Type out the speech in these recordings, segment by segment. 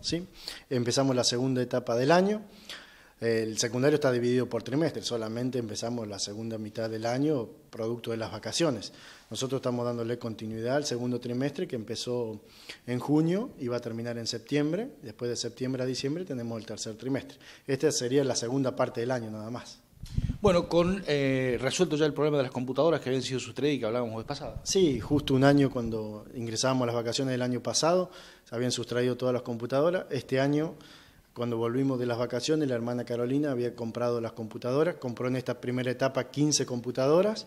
¿sí? Empezamos la segunda etapa del año. El secundario está dividido por trimestre, solamente empezamos la segunda mitad del año, producto de las vacaciones. Nosotros estamos dándole continuidad al segundo trimestre que empezó en junio y va a terminar en septiembre. Después de septiembre a diciembre tenemos el tercer trimestre. Esta sería la segunda parte del año nada más. Bueno, con eh, resuelto ya el problema de las computadoras que habían sido sustraídas y que hablábamos de pasada. Sí, justo un año cuando ingresábamos a las vacaciones del año pasado, se habían sustraído todas las computadoras. Este año, cuando volvimos de las vacaciones, la hermana Carolina había comprado las computadoras, compró en esta primera etapa 15 computadoras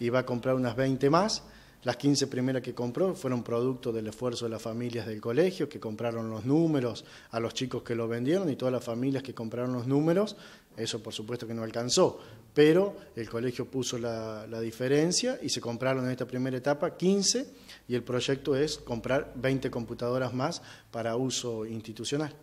y va a comprar unas 20 más las 15 primeras que compró fueron producto del esfuerzo de las familias del colegio, que compraron los números, a los chicos que lo vendieron y todas las familias que compraron los números. Eso por supuesto que no alcanzó, pero el colegio puso la, diferencia y se compraron en esta primera etapa 15 y el proyecto es comprar 20 computadoras más para uso institucional.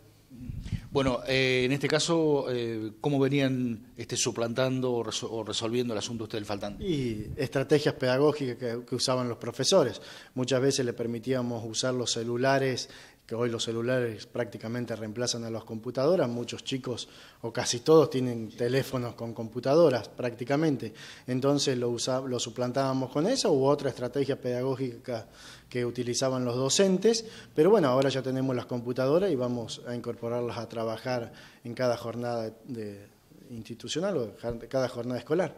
Bueno, eh, en este caso, eh, ¿cómo venían este, suplantando o, resolviendo el asunto usted del faltante? Y estrategias pedagógicas que, que, usaban los profesores. Muchas veces le permitíamos usar los celulares que hoy los celulares prácticamente reemplazan a las computadoras, muchos chicos o casi todos tienen teléfonos con computadoras prácticamente, entonces lo, lo suplantábamos con eso u otra estrategia pedagógica que utilizaban los docentes, pero bueno, ahora ya tenemos las computadoras y vamos a incorporarlas a trabajar en cada jornada de, institucional o cada jornada escolar.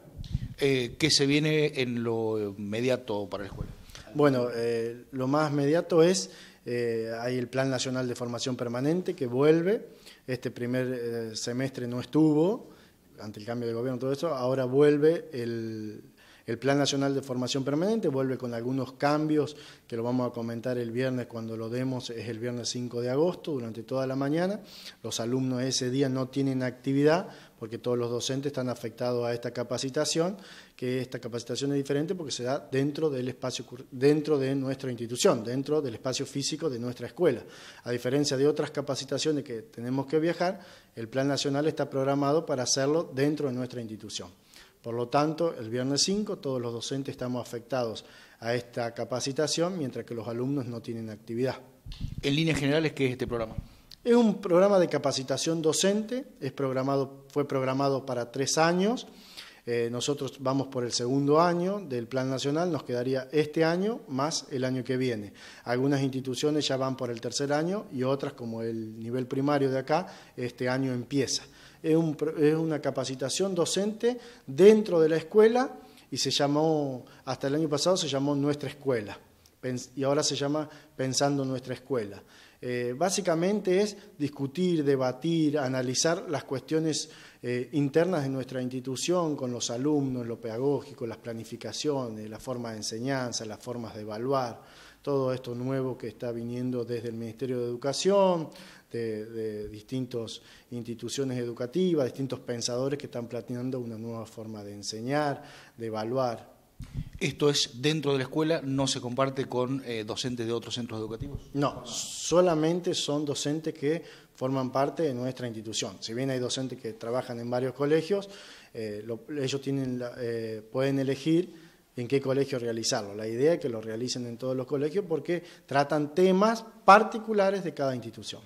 Eh, ¿Qué se viene en lo inmediato para la escuela? Bueno, eh, lo más inmediato es eh, hay el Plan Nacional de Formación Permanente que vuelve. Este primer eh, semestre no estuvo, ante el cambio de gobierno, todo eso. Ahora vuelve el, el Plan Nacional de Formación Permanente vuelve con algunos cambios que lo vamos a comentar el viernes cuando lo demos, es el viernes 5 de agosto, durante toda la mañana. Los alumnos ese día no tienen actividad porque todos los docentes están afectados a esta capacitación, que esta capacitación es diferente porque se da dentro del espacio, dentro de nuestra institución, dentro del espacio físico de nuestra escuela. A diferencia de otras capacitaciones que tenemos que viajar, el Plan Nacional está programado para hacerlo dentro de nuestra institución. Por lo tanto, el viernes 5 todos los docentes estamos afectados a esta capacitación, mientras que los alumnos no tienen actividad. En líneas generales, ¿qué es este programa? Es un programa de capacitación docente, es fue programado para tres años. Eh, nosotros vamos por el segundo año del Plan Nacional, nos quedaría este año más el año que viene. Algunas instituciones ya van por el tercer año y otras, como el nivel primario de acá, este año empieza es, una capacitación docente dentro de la escuela y se llamó, hasta el año pasado se llamó Nuestra Escuela y ahora se llama Pensando Nuestra Escuela. Eh, básicamente es discutir, debatir, analizar las cuestiones eh, internas de nuestra institución con los alumnos, lo pedagógico, las planificaciones, la forma de enseñanza, las formas de evaluar, todo esto nuevo que está viniendo desde el Ministerio de Educación, de, de distintas instituciones educativas, distintos pensadores que están planteando una nueva forma de enseñar, de evaluar. Esto es dentro de la escuela, no se comparte con eh, docentes de otros centros educativos. No, solamente son docentes que forman parte de nuestra institución. Si bien hay docentes que trabajan en varios colegios, eh, ellos eh, pueden elegir en qué colegio realizarlo. La idea es que lo realicen en todos los colegios porque tratan temas particulares de cada institución.